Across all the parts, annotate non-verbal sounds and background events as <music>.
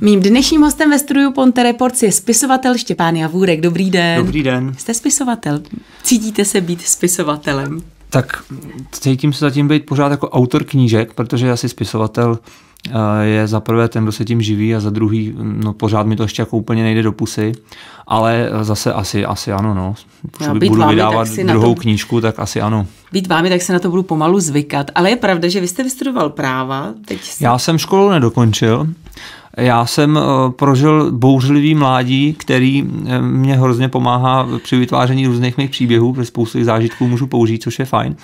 Mým dnešním hostem ve studiu Ponte Reports je spisovatel Štěpán Javůrek. Dobrý den. Dobrý den. Jste spisovatel. Cítíte se být spisovatelem? Tak cítím se zatím být pořád jako autor knížek, protože asi spisovatel eh, je za prvé ten, kdo se tím živí a za druhý, no pořád mi to ještě jako úplně nejde do pusy, ale zase asi, asi ano, no. Já, být budu vámi, vydávat druhou to, knížku, tak asi ano. Být vámi, tak se na to budu pomalu zvykat, ale je pravda, že vy jste vystudoval práva. Teď jste... Já jsem školu nedokončil, já jsem eh, prožil bouřlivý mládí, který eh, mě hrozně pomáhá při vytváření různých mých příběhů, protože spoustu zážitků můžu použít, což je fajn.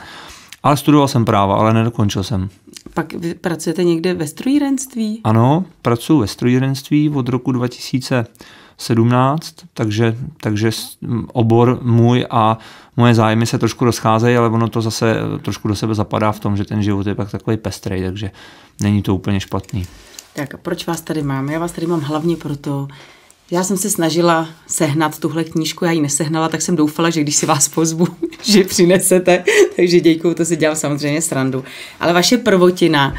Ale studoval jsem práva, ale nedokončil jsem. Pak vy pracujete někde ve strojírenství? Ano, pracuji ve strojírenství od roku 2017, takže, takže obor můj a moje zájmy se trošku rozcházejí, ale ono to zase eh, trošku do sebe zapadá v tom, že ten život je pak takový pestrej, takže není to úplně špatný. Tak proč vás tady mám? Já vás tady mám hlavně proto, já jsem se snažila sehnat tuhle knížku, já ji nesehnala, tak jsem doufala, že když si vás pozvu, <laughs> že přinesete. <laughs> Takže děkuju, to si dělám samozřejmě srandu. Ale vaše prvotina,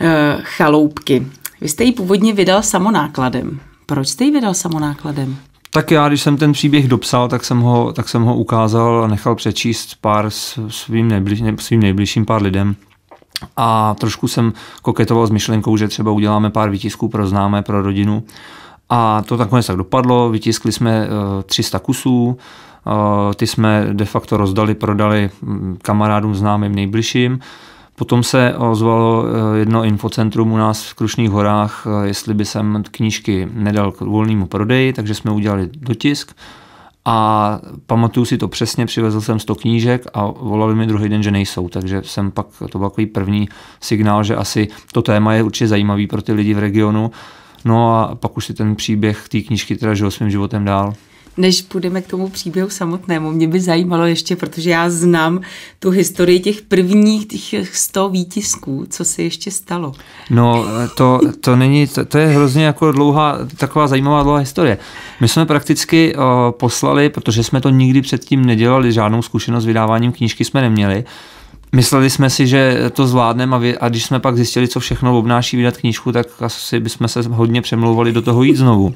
eh, chaloupky, vy jste ji původně vydal samonákladem. Proč jste ji vydal samonákladem? Tak já, když jsem ten příběh dopsal, tak jsem ho, tak jsem ho ukázal a nechal přečíst pár svým, nejbliž, svým nejbližším pár lidem. A trošku jsem koketoval s myšlenkou, že třeba uděláme pár výtisků pro známé, pro rodinu. A to nakonec tak dopadlo, vytiskli jsme 300 eh, kusů, eh, ty jsme de facto rozdali, prodali hm, kamarádům známým nejbližším. Potom se ozvalo eh, jedno infocentrum u nás v Krušných horách, jestli by jsem knížky nedal k volnému prodeji, takže jsme udělali dotisk. A pamatuju si to přesně, přivezl jsem 100 knížek a volali mi druhý den, že nejsou. Takže jsem pak, to byl takový první signál, že asi to téma je určitě zajímavý pro ty lidi v regionu. No a pak už si ten příběh té knížky teda žil svým životem dál než půjdeme k tomu příběhu samotnému, mě by zajímalo ještě, protože já znám tu historii těch prvních těch 100 výtisků, co se ještě stalo. No, to, to není, to, to je hrozně jako dlouhá, taková zajímavá dlouhá historie. My jsme prakticky uh, poslali, protože jsme to nikdy předtím nedělali, žádnou zkušenost s vydáváním knížky jsme neměli, Mysleli jsme si, že to zvládneme a, vy, a když jsme pak zjistili, co všechno obnáší vydat knížku, tak asi bychom se hodně přemlouvali do toho jít znovu.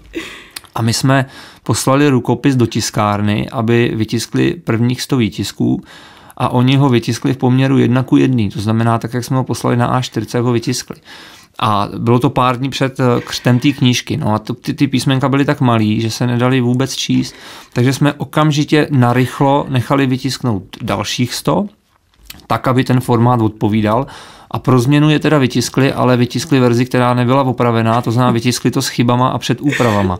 A my jsme poslali rukopis do tiskárny, aby vytiskli prvních 100 výtisků a oni ho vytiskli v poměru 1 k 1, to znamená tak, jak jsme ho poslali na A4, ho vytiskli. A bylo to pár dní před eh, křtem té knížky. No a ty, ty písmenka byly tak malý, že se nedali vůbec číst, takže jsme okamžitě narychlo nechali vytisknout dalších 100, tak, aby ten formát odpovídal. A pro změnu je teda vytiskli, ale vytiskli verzi, která nebyla opravená, to znamená vytiskli to s chybama a před úpravama.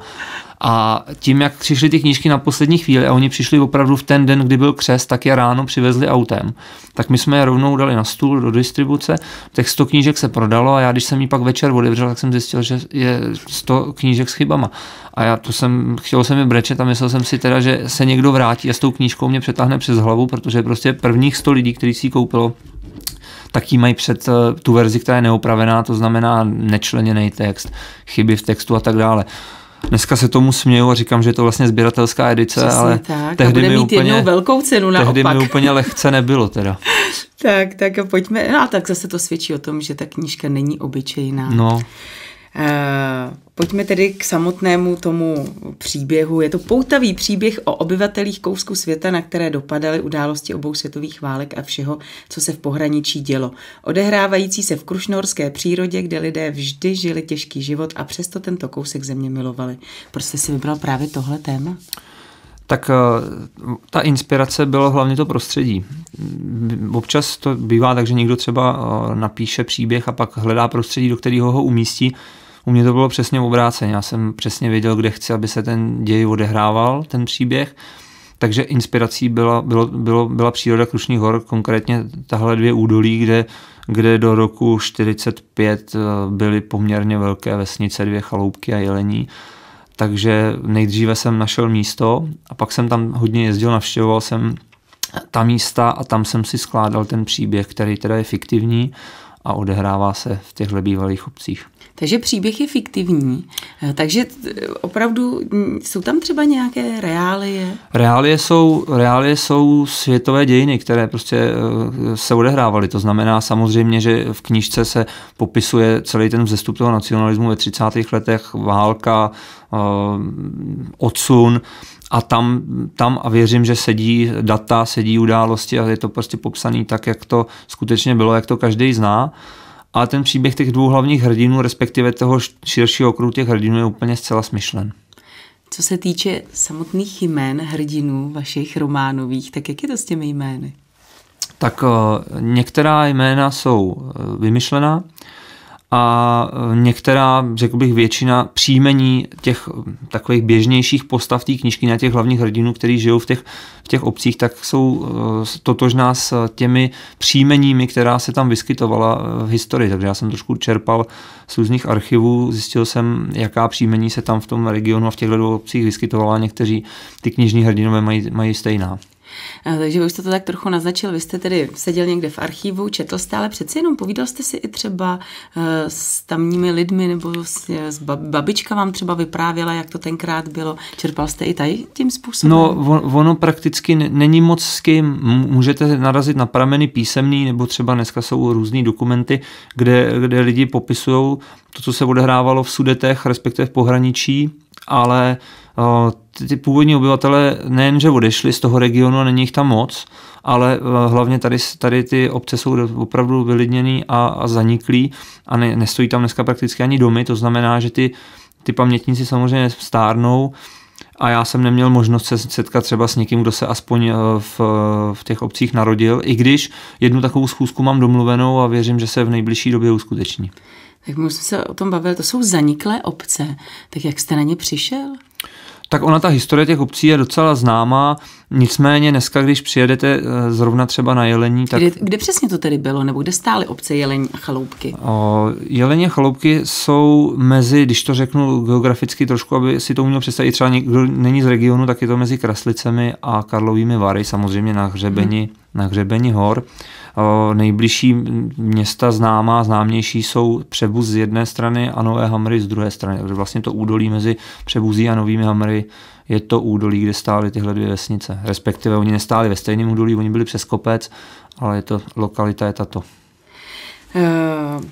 A tím, jak přišly ty knížky na poslední chvíli, a oni přišli opravdu v ten den, kdy byl křes, tak je ráno přivezli autem, tak my jsme je rovnou dali na stůl do distribuce. Těch 100 knížek se prodalo a já, když jsem ji pak večer odevřel, tak jsem zjistil, že je 100 knížek s chybama. A já to jsem, chtěl jsem je brečet a myslel jsem si teda, že se někdo vrátí a s tou knížkou mě přetáhne přes hlavu, protože prostě prvních 100 lidí, kteří si ji koupilo, tak mají před eh, tu verzi, která je neopravená, to znamená nečleněný text, chyby v textu a tak dále. Dneska se tomu směju a říkám, že je to vlastně sběratelská edice, Přesně ale tak. tehdy a bude mi mít úplně, jednou velkou cenu naopak. Tehdy mi <laughs> úplně lehce nebylo teda. tak, tak pojďme, no a tak zase to svědčí o tom, že ta knížka není obyčejná. No. Uh, Pojďme tedy k samotnému tomu příběhu. Je to poutavý příběh o obyvatelích kousku světa, na které dopadaly události obou světových válek a všeho, co se v pohraničí dělo. Odehrávající se v krušnorské přírodě, kde lidé vždy žili těžký život a přesto tento kousek země milovali. Proč jste si vybral právě tohle téma? tak eh, ta inspirace bylo hlavně to prostředí. Občas to bývá tak, že někdo třeba eh, napíše příběh a pak hledá prostředí, do kterého ho umístí. U mě to bylo přesně obráceně. Já jsem přesně věděl, kde chci, aby se ten děj odehrával, ten příběh. Takže inspirací byla, bylo, bylo, byla příroda Krušných hor, konkrétně tahle dvě údolí, kde, kde do roku 45 eh, byly poměrně velké vesnice, dvě chaloupky a jelení. Takže nejdříve jsem našel místo a pak jsem tam hodně jezdil, navštěvoval jsem ta místa a tam jsem si skládal ten příběh, který teda je fiktivní, a odehrává se v těchto bývalých obcích. Takže příběh je fiktivní, eh, takže eh, opravdu mm, jsou tam třeba nějaké reálie? Reálie jsou, reálie jsou světové dějiny, které prostě eh, se odehrávaly. To znamená samozřejmě, že v knížce se popisuje celý ten vzestup toho nacionalismu ve 30. letech, válka, odsun, a tam, tam a věřím, že sedí data, sedí události a je to prostě popsaný tak, jak to skutečně bylo, jak to každý zná. A ten příběh těch dvou hlavních hrdinů, respektive toho širšího okruhu těch hrdinů, je úplně zcela smyšlen. Co se týče samotných jmén hrdinů vašich románových, tak jak je to s těmi jmény? Tak uh, některá jména jsou uh, vymyšlená, a e, některá, řekl bych, většina příjmení těch e, takových běžnějších postav té knižky na těch hlavních hrdinů, kteří žijou v těch, v těch obcích, tak jsou e, totožná s těmi příjmeními, která se tam vyskytovala v historii. Takže já jsem trošku čerpal z různých archivů, zjistil jsem, jaká příjmení se tam v tom regionu a v těchto obcích vyskytovala. Někteří ty knižní hrdinové mají, mají stejná. Eh, takže vy už jste to tak trochu naznačil, vy jste tedy seděl někde v archivu, četl jste, ale přeci jenom povídal jste si i třeba eh, s tamními lidmi nebo s, eh, s babička vám třeba vyprávěla, jak to tenkrát bylo. Čerpal jste i tady tím způsobem? No, ono prakticky není moc s kým. Můžete narazit na prameny písemný, nebo třeba dneska jsou různé dokumenty, kde, kde lidi popisují to, co se odehrávalo v Sudetech, respektive v pohraničí, ale uh, ty původní obyvatele nejenže odešli z toho regionu a není jich tam moc, ale eh, hlavně tady, tady ty obce jsou opravdu vylidněný a, a zaniklý a ne, nestojí tam dneska prakticky ani domy, to znamená, že ty, ty pamětníci samozřejmě stárnou, a já jsem neměl možnost se setkat třeba s někým, kdo se aspoň eh, v, v těch obcích narodil, i když jednu takovou schůzku mám domluvenou a věřím, že se v nejbližší době uskuteční. Tak my jsme se o tom bavili, to jsou zaniklé obce. Tak jak jste na ně přišel? tak ona ta historie těch obcí je docela známá, nicméně dneska, když přijedete eh, zrovna třeba na Jelení, tak... Kde, kde přesně to tedy bylo, nebo kde stály obce Jelení a Chaloupky? O, jelení a Chaloupky jsou mezi, když to řeknu geograficky trošku, aby si to uměl představit, třeba někdo není z regionu, tak je to mezi Kraslicemi a Karlovými Vary, samozřejmě na hřebeni, hmm. na hřebeni hor. Nejbližší města známá, známější jsou Přebuz z jedné strany a Nové Hamry z druhé strany. Takže vlastně to údolí mezi Přebuzí a Novými Hamry je to údolí, kde stály tyhle dvě vesnice. Respektive oni nestáli ve stejném údolí, oni byli přes kopec, ale je to, lokalita je tato. Uh...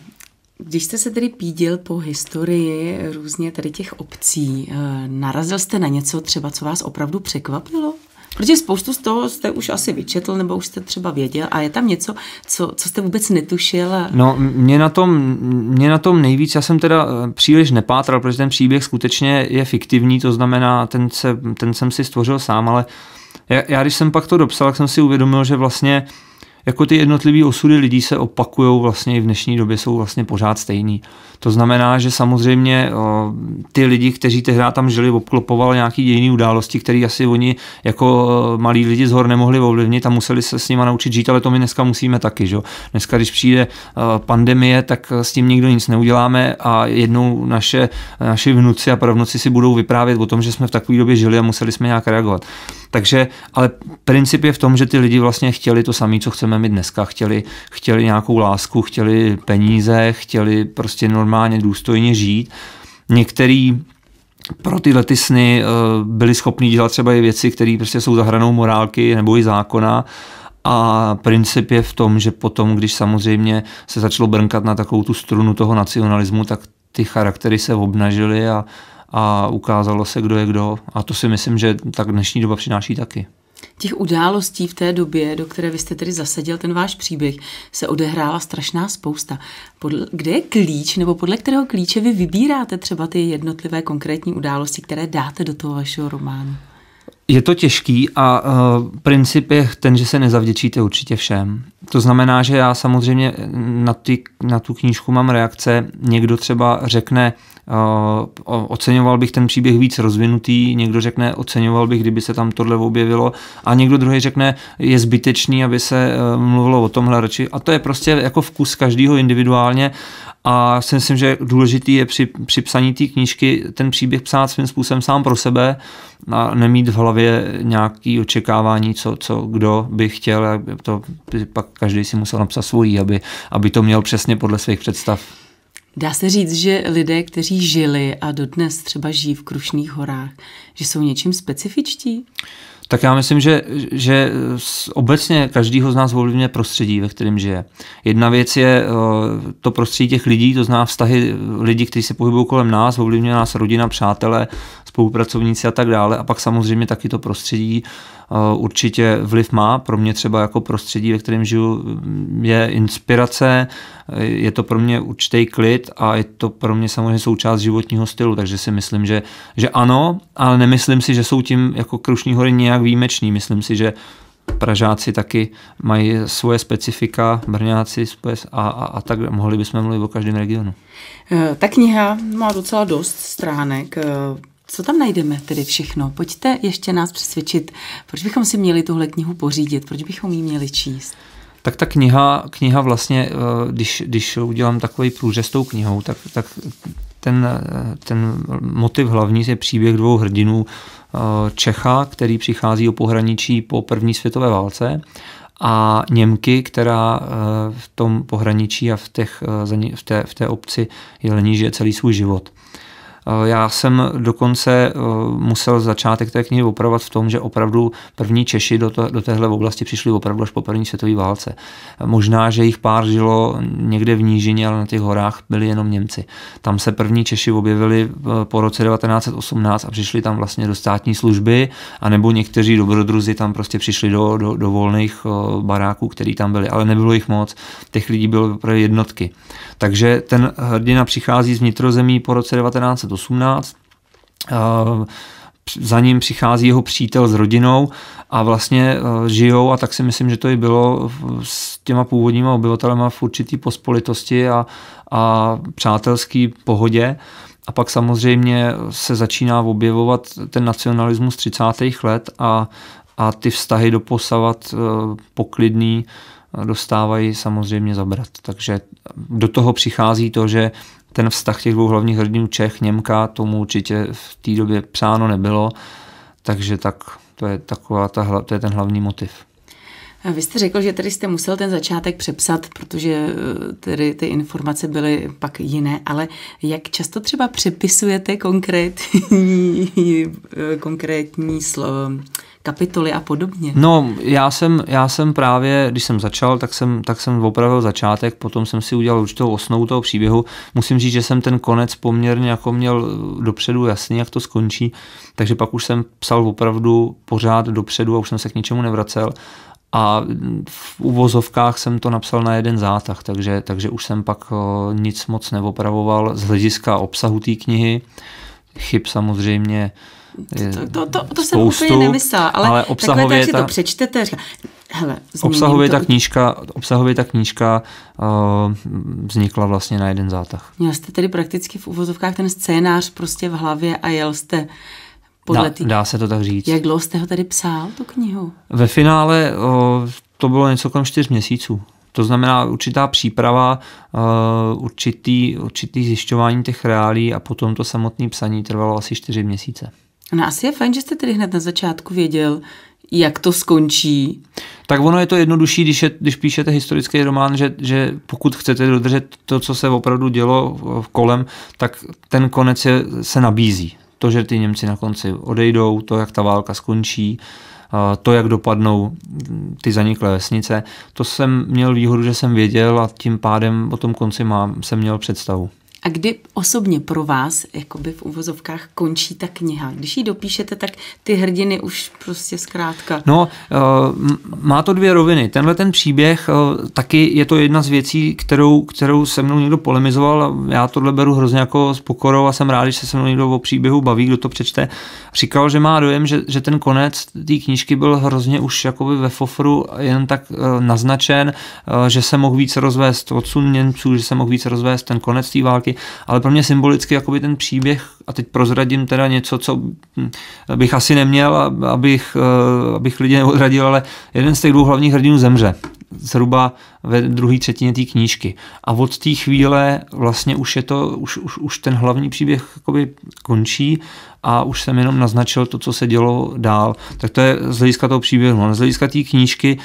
Když jste se tedy pídil po historii různě tady těch obcí, e, narazil jste na něco třeba, co vás opravdu překvapilo? Protože spoustu z toho jste už asi vyčetl, nebo už jste třeba věděl a je tam něco, co, co jste vůbec netušil. A... No, mě na, tom, mě na tom nejvíc, já jsem teda eh, příliš nepátral, protože ten příběh skutečně je fiktivní, to znamená, ten, se, ten jsem si stvořil sám, ale já, já když jsem pak to dopsal, tak jsem si uvědomil, že vlastně uh, jako ty jednotlivé osudy lidí se opakují vlastně i v dnešní době, jsou vlastně pořád stejný. To znamená, že samozřejmě o, eh, ty lidi, kteří tehdy tam žili, obklopovali nějaký dějiny události, které asi oni jako eh, malí lidi z hor nemohli ovlivnit a museli se s nimi naučit žít, ale to my dneska musíme taky. Že? Dneska, když přijde eh, pandemie, tak s tím nikdo nic neuděláme a jednou naše, naši vnuci a pravnuci si budou vyprávět o tom, že jsme v takové době žili a museli jsme nějak reagovat. Takže, ale princip je v tom, že ty lidi vlastně chtěli to samé, co chceme chceme. My dneska chtěli, chtěli nějakou lásku, chtěli peníze, chtěli prostě normálně důstojně žít. Některý pro tyhle ty sny eh, byli schopni dělat třeba i věci, které prostě jsou za hranou morálky nebo i zákona. A princip je v tom, že potom, když samozřejmě se začalo brnkat na takovou tu strunu toho nacionalismu, tak ty charaktery se obnažily a, a ukázalo se, kdo je kdo. A to si myslím, že tak dnešní doba přináší taky těch událostí v té době, do které vy jste tedy zasadil ten váš příběh, se odehrála strašná spousta. Podle, kde je klíč, nebo podle kterého klíče vy vybíráte třeba ty jednotlivé konkrétní události, které dáte do toho vašeho románu? Je to těžký a uh, princip je ten, že se nezavděčíte určitě všem. To znamená, že já samozřejmě na, ty, na tu knížku mám reakce. Někdo třeba řekne, oceňoval bych ten příběh víc rozvinutý, někdo řekne, oceňoval bych, kdyby se tam tohle objevilo a někdo druhý řekne, je zbytečný, aby se e, mluvilo o tomhle radši. A to je prostě jako vkus každého individuálně a si myslím, že důležitý je při, při psaní té knížky ten příběh psát svým způsobem sám pro sebe a nemít v hlavě nějaké očekávání, co, co kdo by chtěl. To pak každý si musel napsat svůj, aby, aby to měl přesně podle svých představ. Dá se říct, že lidé, kteří žili a dodnes třeba žijí v Krušných horách, že jsou něčím specifičtí? Tak já myslím, že, že obecně každýho z nás volí prostředí, ve kterém žije. Jedna věc je eh, to prostředí těch lidí, to zná vztahy lidí, kteří se pohybují kolem nás, volí nás rodina, přátelé, spolupracovníci a tak dále. A pak samozřejmě taky to prostředí, Eh, určitě vliv má. Pro mě třeba jako prostředí, ve kterém žiju, mm, je inspirace, eh, je to pro mě určitý klid a je to pro mě samozřejmě součást životního stylu, takže si myslím, že, že ano, ale nemyslím si, že jsou tím jako Krušní hory nějak výjimeční. Myslím si, že Pražáci taky mají svoje specifika, Brňáci a, a, a tak mohli bychom mluvit o každém regionu. Eh, ta kniha má docela dost stránek. Co tam najdeme tedy všechno? Pojďte ještě nás přesvědčit, proč bychom si měli tuhle knihu pořídit, proč bychom ji měli číst. Tak ta kniha, kniha vlastně, eh, když, když udělám takový průřez tou knihou, tak, tak ten, eh, ten motiv hlavní je příběh dvou hrdinů eh, Čecha, který přichází o pohraničí po první světové válce a Němky, která v tom pohraničí a v, těch, v, té, v té obci Jelení že celý svůj život. Eh, já jsem dokonce eh, musel začátek té knihy opravovat v tom, že opravdu první Češi do, to, do téhle oblasti přišli opravdu až po první světové válce. Eh, možná, že jich pár žilo někde v nížině, ale na těch horách byli jenom Němci. Tam se první Češi objevili po roce 1918 a přišli tam vlastně do státní služby, anebo někteří dobrodruzi tam prostě přišli do, do, do volných baráků, který tam byli, ale nebylo jich moc. Těch lidí bylo opravdu jednotky. Takže ten hrdina přichází z vnitrozemí po roce 19 18. Za ním přichází jeho přítel s rodinou a vlastně e, žijou a tak si myslím, že to i bylo s těma původníma obyvatelema v určitý pospolitosti a, a přátelský pohodě. A pak samozřejmě se začíná objevovat ten nacionalismus 30. let a, a ty vztahy do posavat e, poklidný e, dostávají samozřejmě zabrat. Takže do toho přichází to, že ten vztah těch dvou hlavních hrdinů Čech, Němka, tomu určitě v té době přáno nebylo, takže tak to je, taková ta, to je ten hlavní motiv. A vy jste řekl, že tedy jste musel ten začátek přepsat, protože eh, tedy ty informace byly pak jiné, ale jak často třeba přepisujete konkrétní, <laughs> konkrétní slovo, kapitoly a podobně. No, já jsem, já jsem právě, když jsem začal, tak jsem, tak jsem opravil začátek, potom jsem si udělal určitou osnovu toho příběhu. Musím říct, že jsem ten konec poměrně jako měl eh, dopředu jasný, jak to skončí, takže pak už jsem psal opravdu pořád dopředu a už jsem se k ničemu nevracel a v uvozovkách jsem to napsal na jeden zátah, takže, takže už jsem pak eh, nic moc neopravoval z hlediska obsahu té knihy. Chyb samozřejmě to, to, to, to spoustu, jsem úplně nemyslela, ale, ale obsahově takhle, ta, to přečtete, říká, hele, obsahově, to. Ta knížka, obsahově ta knížka uh, vznikla vlastně na jeden zátah. Měl jste tedy prakticky v uvozovkách ten scénář prostě v hlavě a jel jste podle dá, tý... dá se to tak říct. Jak dlouho jste ho tady psal, tu knihu? Ve finále uh, to bylo něco kolem čtyř měsíců. To znamená určitá příprava, uh, určitý, určitý zjišťování těch reálí a potom to samotné psaní trvalo asi čtyři měsíce. No asi je fajn, že jste tedy hned na začátku věděl, jak to skončí. Tak ono je to jednodušší, když, je, když píšete historický román, že, že pokud chcete dodržet to, co se opravdu dělo v kolem, tak ten konec je, se nabízí. To, že ty Němci na konci odejdou, to, jak ta válka skončí, to, jak dopadnou ty zaniklé vesnice, to jsem měl výhodu, že jsem věděl a tím pádem o tom konci mám, jsem měl představu. A kdy osobně pro vás, jakoby v uvozovkách, končí ta kniha? Když ji dopíšete, tak ty hrdiny už prostě zkrátka. No, eh, má to dvě roviny. Tenhle ten příběh, eh, taky je to jedna z věcí, kterou, kterou se mnou někdo polemizoval. Já tohle beru hrozně jako s pokorou a jsem rád, že se se mnou někdo o příběhu baví, kdo to přečte. Říkal, že má dojem, že, že ten konec té knížky byl hrozně už jakoby ve fofru jen tak eh, naznačen, že se mohl víc rozvést odsun Němců, že se mohl víc rozvést ten konec té války ale pro mě symbolicky jakoby ten příběh, a teď prozradím teda něco, co hm, bych asi neměl, abych, eh, abych lidi neodradil, ale jeden z těch dvou hlavních hrdinů zemře zhruba ve druhé třetině té knížky. A od té chvíle vlastně už je to, už, už, už ten hlavní příběh jakoby končí a už jsem jenom naznačil to, co se dělo dál. Tak to je z hlediska toho příběhu. No, z hlediska té knížky uh,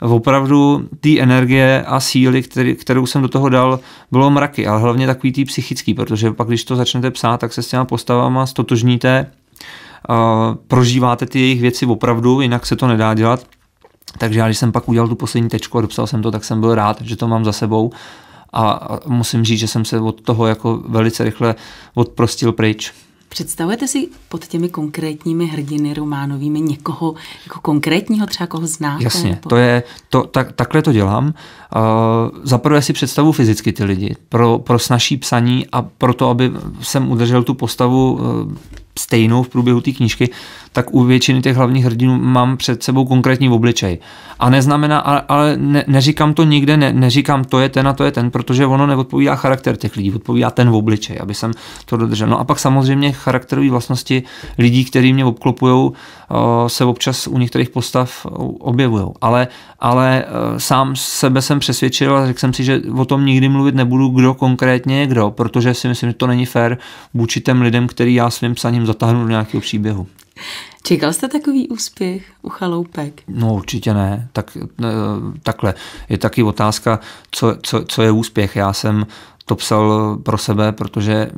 opravdu té energie a síly, který, kterou jsem do toho dal, bylo mraky, ale hlavně takový tý psychický, protože pak, když to začnete psát, tak se s těma postavama stotožníte, uh, prožíváte ty jejich věci opravdu, jinak se to nedá dělat. Takže já, když jsem pak udělal tu poslední tečku a dopsal jsem to, tak jsem byl rád, že to mám za sebou. A musím říct, že jsem se od toho jako velice rychle odprostil pryč. Představujete si pod těmi konkrétními hrdiny románovými někoho jako konkrétního, třeba koho znáte? Jasně, nebo... to je, to, tak, takhle to dělám. Uh, eh, zaprvé si představu fyzicky ty lidi pro, pro snažší psaní a pro to, aby jsem udržel tu postavu uh, stejnou v průběhu té knížky, tak u většiny těch hlavních hrdinů mám před sebou konkrétní obličej. A neznamená, ale, ale ne, neříkám to nikde, ne, neříkám to je ten a to je ten, protože ono neodpovídá charakter těch lidí, odpovídá ten obličej, aby jsem to dodržel. No a pak samozřejmě charakterové vlastnosti lidí, kteří mě obklopují, eh, se občas u některých postav objevují. Ale, ale eh, sám sebe jsem přesvědčil a řekl jsem si, že o tom nikdy mluvit nebudu, kdo konkrétně je kdo, protože si myslím, že to není fér vůči těm lidem, který já svým psaním zatáhnu do nějakého příběhu. <laughs> Čekal jste takový úspěch u chaloupek? No určitě ne. Tak, takhle. Je taky otázka, co, co, co je úspěch. Já jsem to psal pro sebe, protože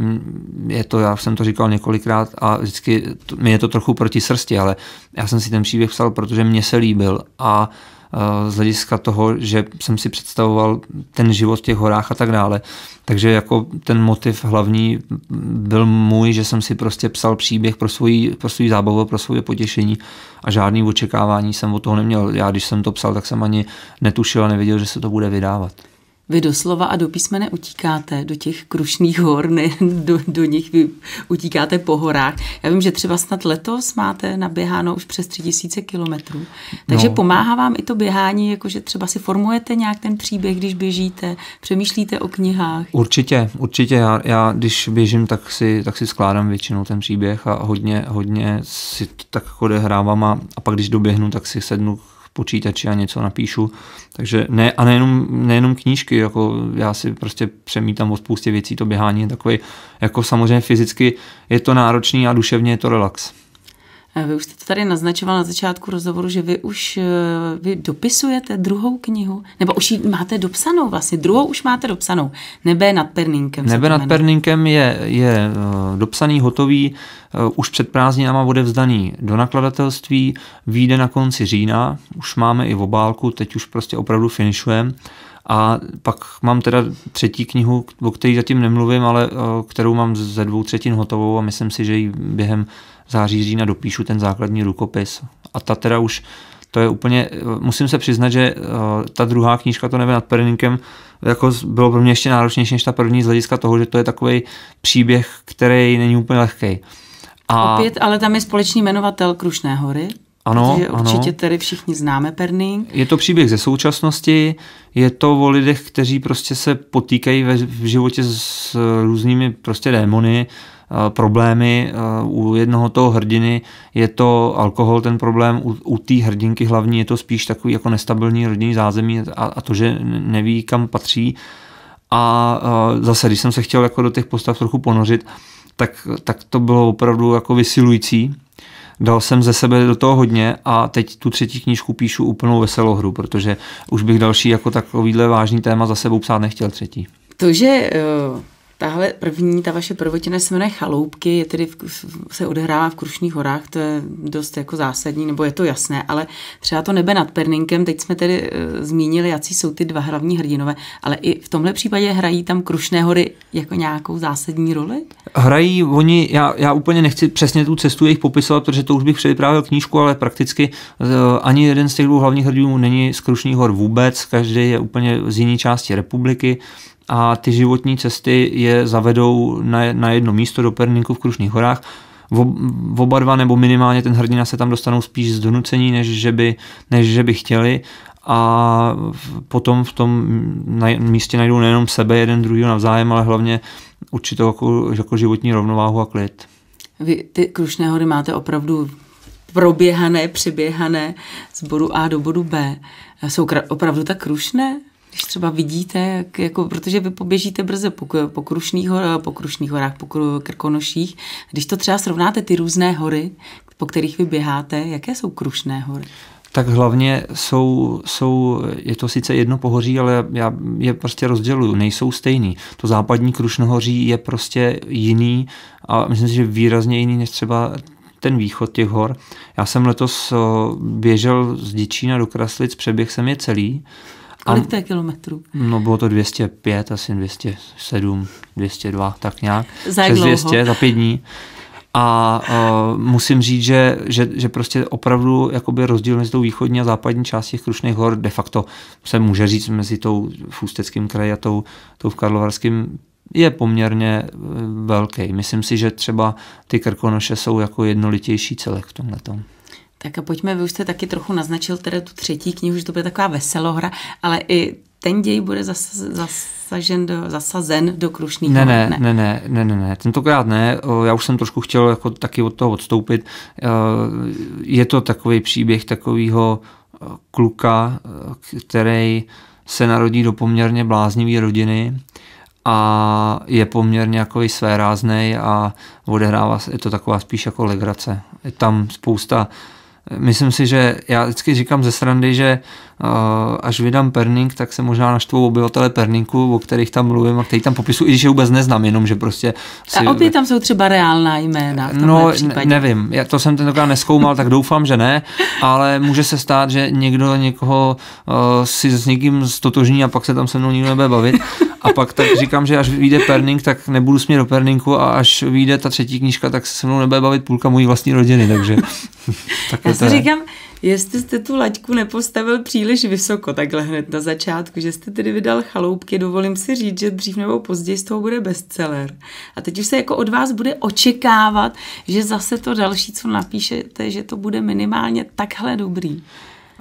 je to, já jsem to říkal několikrát a vždycky mi je to trochu proti srsti, ale já jsem si ten příběh psal, protože mě se líbil a uh, z hlediska toho, že jsem si představoval ten život v těch horách a tak dále. Takže jako ten motiv hlavní byl můj, že jsem si prostě psal příběh pro svůj, pro svůj zábavu, pro svoje potěšení a žádný očekávání jsem od toho neměl. Já když jsem to psal, tak jsem ani netušil a nevěděl, že se to bude vydávat vy doslova a do písmene utíkáte do těch krušných hor, ne, do, do nich vy utíkáte po horách. Já vím, že třeba snad letos máte naběháno už přes 3000 kilometrů. Takže no. pomáhá vám i to běhání, jakože třeba si formujete nějak ten příběh, když běžíte, přemýšlíte o knihách. Určitě, určitě. Já, já když běžím, tak si, tak si skládám většinou ten příběh a hodně, hodně si to tak odehrávám a, a pak když doběhnu, tak si sednu počítači a něco napíšu. Takže ne, a nejenom, nejenom knížky, jako já si prostě přemítám o spoustě věcí, to běhání je takový, jako samozřejmě fyzicky je to náročný a duševně je to relax. Eh, vy už jste to tady naznačoval na začátku rozhovoru, že vy už eh, vy dopisujete druhou knihu, nebo už ji máte dopsanou vlastně, druhou už máte dopsanou. Nebe nad Perninkem. Nebe nad Perninkem je, je eh, dopsaný, hotový, už před prázdninama bude vzdaný do nakladatelství, vyjde na konci října, už máme i v obálku, teď už prostě opravdu finišujeme. A pak mám teda třetí knihu, o které zatím nemluvím, ale kterou mám ze dvou třetin hotovou a myslím si, že ji během září října dopíšu ten základní rukopis. A ta teda už, to je úplně, musím se přiznat, že eh, ta druhá knížka, to nebe nad Perninkem, jako bylo pro mě ještě náročnější než ta první z hlediska toho, že to je takový příběh, který není úplně lehký. A... Opět, ale tam je společný jmenovatel Krušné hory. Ano, ano. určitě ano. všichni známe Perning. Je to příběh ze současnosti, je to o lidech, kteří prostě se potýkají ve, v životě s různými prostě démony, Eh, problémy. Eh, u jednoho toho hrdiny je to alkohol ten problém, u, u té hrdinky hlavní je to spíš takový jako nestabilní rodinný zázemí a, a to, že neví, kam patří. A eh, zase, když jsem se chtěl jako do těch postav trochu ponořit, tak, tak to bylo opravdu jako vysilující. Dal jsem ze sebe do toho hodně a teď tu třetí knížku píšu úplnou veselohru, protože už bych další jako takovýhle vážný téma za sebou psát nechtěl třetí. To, že Tahle první, ta vaše prvotina se jmenuje Chaloupky, je tedy v, se odehrává v Krušných horách, to je dost jako zásadní, nebo je to jasné, ale třeba to nebe nad Perninkem, teď jsme tedy e, zmínili, jaký jsou ty dva hlavní hrdinové, ale i v tomhle případě hrají tam Krušné hory jako nějakou zásadní roli? Hrají oni, já, já úplně nechci přesně tu cestu jejich popisovat, protože to už bych předvyprávěl knížku, ale prakticky e, ani jeden z těch dvou hlavních hrdinů není z Krušných hor vůbec, každý je úplně z jiné části republiky a ty životní cesty je zavedou na, na jedno místo do Perninku v Krušných horách. V oba dva nebo minimálně ten hrdina se tam dostanou spíš z donucení, než že by, než že by chtěli a potom v tom místě najdou nejenom sebe jeden druhý navzájem, ale hlavně určitou jako, jako životní rovnováhu a klid. Vy ty Krušné hory máte opravdu proběhané, přiběhané z bodu A do bodu B. Jsou opravdu tak krušné? když třeba vidíte, jak, jako, protože vy poběžíte brze po, po Krušných, hor, po Krušných horách, po Krkonoších, když to třeba srovnáte ty různé hory, po kterých vy běháte, jaké jsou Krušné hory? tak hlavně jsou, jsou, je to sice jedno pohoří, ale já je prostě rozděluju, nejsou stejný. To západní Krušnohoří je prostě jiný a myslím si, že výrazně jiný než třeba ten východ těch hor. Já jsem letos běžel z Děčína do Kraslic, přeběh jsem je celý Kolik to je kilometrů? No bylo to 205, asi 207, 202, tak nějak. Za jak 200, za pět dní. A uh, musím říct, že, že, že prostě opravdu jakoby rozdíl mezi tou východní a západní částí těch Krušných hor de facto se může říct mezi tou v Ústeckým kraji a tou, tou v Karlovarském je poměrně e, velký. Myslím si, že třeba ty Krkonoše jsou jako jednolitější celek v tomhle. Tak a pojďme, vy už jste taky trochu naznačil teda tu třetí knihu, že to bude taková veselohra, ale i ten děj bude zas, zasažen do, zasazen do Krušných ne, ne, ne, ne, ne, ne, ne, tentokrát ne, já už jsem trošku chtěl jako taky od toho odstoupit. E, je to takový příběh takového e, kluka, e, který se narodí do poměrně bláznivé rodiny a je poměrně jako své svéráznej a odehrává, je to taková spíš jako legrace. Je tam spousta uh, myslím si, že já vždycky říkám ze srandy, že uh, až vydám Perning, tak se možná naštvou obyvatele perníku, o kterých tam mluvím a který tam popisu, i když je vůbec neznám, jenom že prostě... Si... A opět tam jsou třeba reálná jména v No, případě. nevím, já to jsem tentokrát neskoumal, tak doufám, že ne, ale může se stát, že někdo někoho uh, si s někým stotožní a pak se tam se mnou nikdo nebude bavit. A pak tak říkám, že až vyjde Perning, tak nebudu směr do Perninku a až vyjde ta třetí knížka, tak se se mnou nebude bavit půlka mojí vlastní rodiny, takže... <laughs> tak si říkám, jestli jste tu laťku nepostavil příliš vysoko, takhle hned na začátku, že jste tedy vydal chaloupky, dovolím si říct, že dřív nebo později z toho bude bestseller. A teď už se jako od vás bude očekávat, že zase to další, co napíšete, že to bude minimálně takhle dobrý.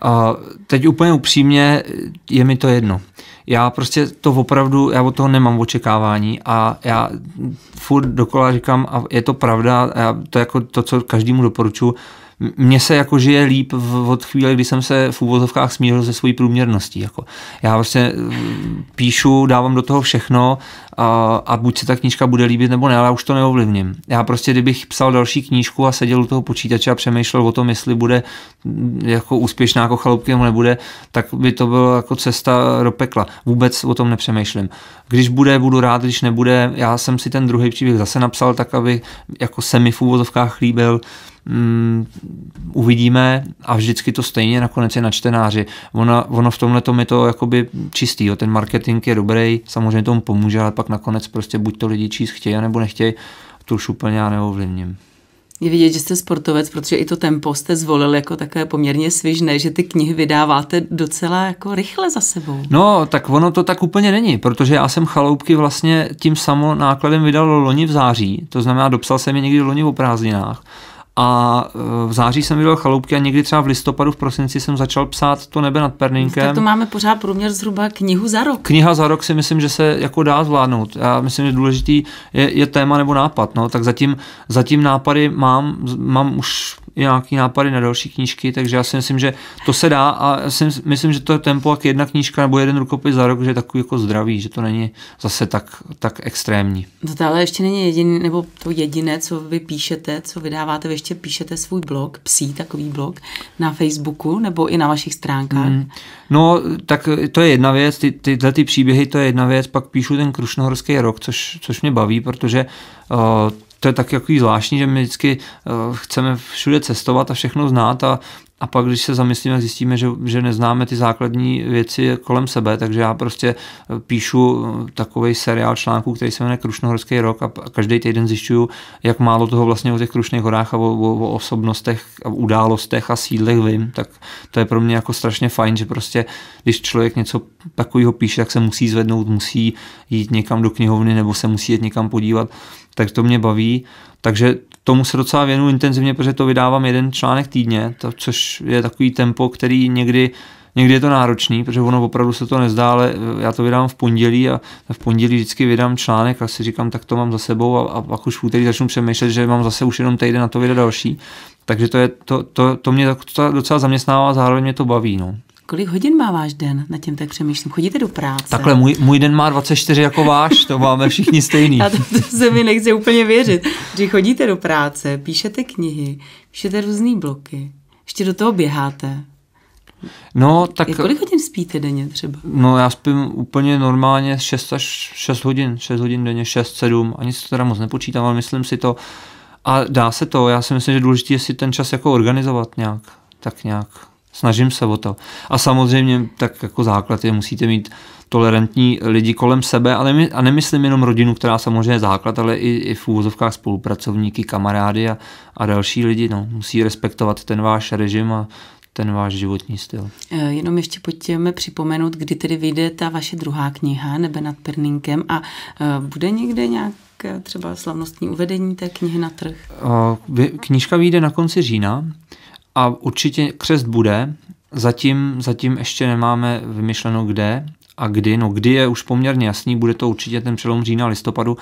A teď úplně upřímně je mi to jedno. Já prostě to opravdu, já od toho nemám očekávání a já furt dokola říkám, a je to pravda, a já to jako to, co každému doporučuji, mně se jako žije líp v, od chvíle, kdy jsem se v úvozovkách smířil se svojí průměrností. Jako. Já vlastně e, píšu, dávám do toho všechno a, a buď se ta knížka bude líbit nebo ne, ale já už to neovlivním. Já prostě, kdybych psal další knížku a seděl u toho počítače a přemýšlel o tom, jestli bude jako úspěšná jako chalupky nebo nebude, tak by to byla jako cesta do pekla. Vůbec o tom nepřemýšlím. Když bude, budu rád, když nebude. Já jsem si ten druhý příběh zase napsal tak, aby jako se mi v úvozovkách líbil mm, uvidíme a vždycky to stejně nakonec je na čtenáři. Ona, ono v tomhle tom je to jakoby čistý, jo. ten marketing je dobrý, samozřejmě tomu pomůže, ale pak nakonec prostě buď to lidi číst chtějí, nebo nechtějí, to už úplně já neovlivním. Je vidět, že jste sportovec, protože i to tempo jste zvolil jako takové poměrně svižné, že ty knihy vydáváte docela jako rychle za sebou. No, tak ono to tak úplně není, protože já jsem chaloupky vlastně tím samo nákladem vydal loni v září, to znamená, dopsal jsem je někdy loni o prázdninách a eh, v září jsem viděl chaloupky a někdy třeba v listopadu, v prosinci jsem začal psát To nebe nad Perninkem. Tak to máme pořád průměr zhruba knihu za rok. Kniha za rok si myslím, že se jako dá zvládnout. Já myslím, že důležitý je, je téma nebo nápad. No. Tak zatím, zatím nápady mám, mám už nějaký nápady na další knížky, takže já si myslím, že to se dá a já si myslím, že to je tempo jak jedna knížka nebo jeden rukopis za rok, že je takový jako zdravý, že to není zase tak, tak extrémní. No to ale ještě není jediný, nebo to jediné, co vy píšete, co vydáváte, vy ještě píšete svůj blog, psí takový blog, na Facebooku nebo i na vašich stránkách. Mm. No, tak to je jedna věc, ty, tyhle ty příběhy, to je jedna věc, pak píšu ten Krušnohorský rok, což, což mě baví, protože uh, to je tak takový zvláštní, že my vždycky eh, chceme všude cestovat a všechno znát a a pak, když se zamyslíme, zjistíme, že, že neznáme ty základní věci kolem sebe, takže já prostě eh, píšu eh, takový seriál článků, který se jmenuje Krušnohorský rok a každý týden zjišťuju, jak málo toho vlastně o těch Krušných horách a o, o, o osobnostech a událostech a sídlech vím, tak to je pro mě jako strašně fajn, že prostě, když člověk něco takového píše, tak se musí zvednout, musí jít někam do knihovny nebo se musí jít někam podívat, tak to mě baví. Takže tomu se docela věnu intenzivně, protože to vydávám jeden článek týdně, to, což je takový tempo, který někdy Někdy je to náročný, protože ono opravdu se to nezdá, ale e, já to vydám v pondělí a v pondělí vždycky vydám článek a si říkám, tak to mám za sebou a, a pak už v úterý začnu přemýšlet, že mám zase už jenom týden na to vydat další. Takže to, je, to, to, to mě docela zaměstnává a zároveň mě to baví. No. Kolik hodin má váš den? Na tím tak přemýšlím. Chodíte do práce? Takhle, můj, můj den má 24 jako váš, to máme všichni stejný. <laughs> A to, to se mi nechce úplně věřit. Že chodíte do práce, píšete knihy, píšete různé bloky, ještě do toho běháte. No, tak... Jak kolik hodin spíte denně třeba? No, já spím úplně normálně 6 až 6 hodin, 6 hodin denně, 6, 7, ani se to teda moc nepočítám, ale myslím si to. A dá se to, já si myslím, že důležité je si ten čas jako organizovat nějak, tak nějak Snažím se o to. A samozřejmě, tak jako základ je, musíte mít tolerantní lidi kolem sebe, ale my, a nemyslím jenom rodinu, která samozřejmě je základ, ale i, i v úvozovkách spolupracovníky, kamarády a, a další lidi. No, musí respektovat ten váš režim a ten váš životní styl. E, jenom ještě pojďme připomenout, kdy tedy vyjde ta vaše druhá kniha Nebe nad Perninkem a e, bude někde nějak e, třeba slavnostní uvedení té knihy na trh? Knižka vyjde na konci října a určitě křest bude, zatím, zatím ještě nemáme vymyšleno kde a kdy. No kdy je už poměrně jasný, bude to určitě ten přelom října listopadu,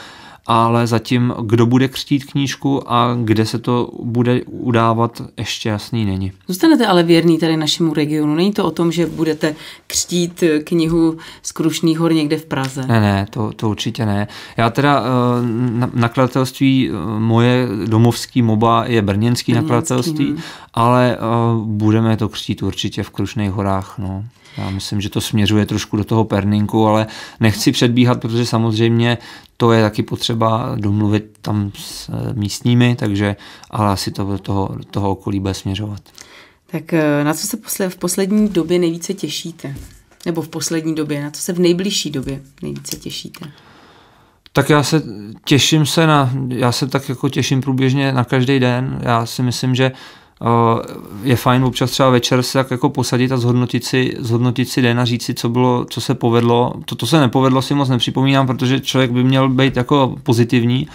ale zatím, kdo bude křtít knížku a kde se to bude udávat, ještě jasný není. Zůstanete ale věrný tady našemu regionu. Není to o tom, že budete křtít eh, knihu z Krušných hor někde v Praze? Ne, ne, to, to určitě ne. Já teda eh, na, nakladatelství eh, moje domovský moba je brněnský, brněnský nakladatelství, hmm. ale uh, budeme to křtít určitě v Krušných horách. No. Já myslím, že to směřuje trošku do toho perninku, ale nechci předbíhat, protože samozřejmě to je taky potřeba domluvit tam s eh, místními, takže ale asi to do toho, do toho okolí bude směřovat. Tak eh, na co se posle, v poslední době nejvíce těšíte? Nebo v poslední době, na co se v nejbližší době nejvíce těšíte? Tak já se těším se na, já se tak jako těším průběžně na každý den. Já si myslím, že uh, je fajn občas třeba večer se tak jako posadit a zhodnotit si, zhodnotit si den a říct si, co bylo, co se povedlo. To, to se nepovedlo, si moc nepřipomínám, protože člověk by měl být jako pozitivní,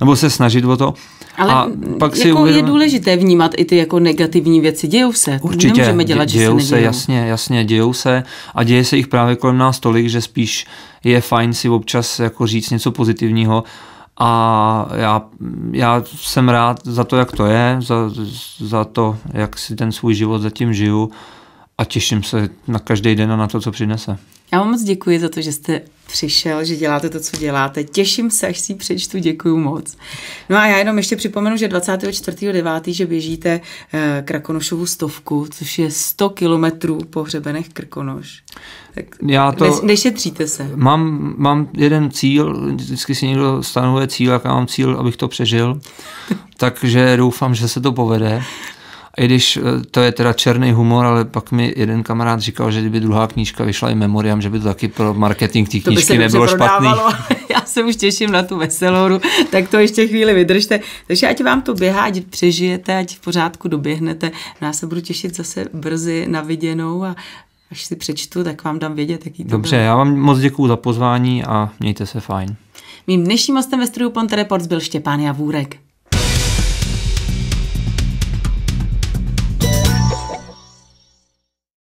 nebo se snažit o to. Ale a pak jako si uvědom... je důležité vnímat i ty jako negativní věci. Dějou se. Určitě. Nemůžeme dělat, dějou že se, nedějou. se jasně, jasně, dějou se a děje se jich právě kolem nás tolik, že spíš je fajn si občas jako říct něco pozitivního a já, já jsem rád za to, jak to je, za, za to, jak si ten svůj život zatím žiju a těším se na každý den a na to, co přinese. Já vám moc děkuji za to, že jste přišel, že děláte to, co děláte. Těším se, až si přečtu, děkuji moc. No a já jenom ještě připomenu, že 24.9. že běžíte eh, Krakonošovu stovku, což je 100 kilometrů po hřebenech Krkonoš. Tak já to, nešetříte se. Mám, mám jeden cíl, vždycky si někdo stanovuje cíl, jak já mám cíl, abych to přežil, <laughs> takže doufám, že se to povede. I když eh, to je teda černý humor, ale pak mi jeden kamarád říkal, že kdyby druhá knížka vyšla i memoriam, že by to taky pro marketing té knížky nebylo špatný. <laughs> Já se už těším na tu veseloru, tak to ještě chvíli vydržte. Takže ať vám to běhá, ať přežijete, ať v pořádku doběhnete. No já se budu těšit zase brzy na viděnou a až si přečtu, tak vám dám vědět, jaký to Dobře, bude. já vám moc děkuji za pozvání a mějte se fajn. Mým dnešním hostem ve studiu Ponte Reports byl Štěpán Javůrek.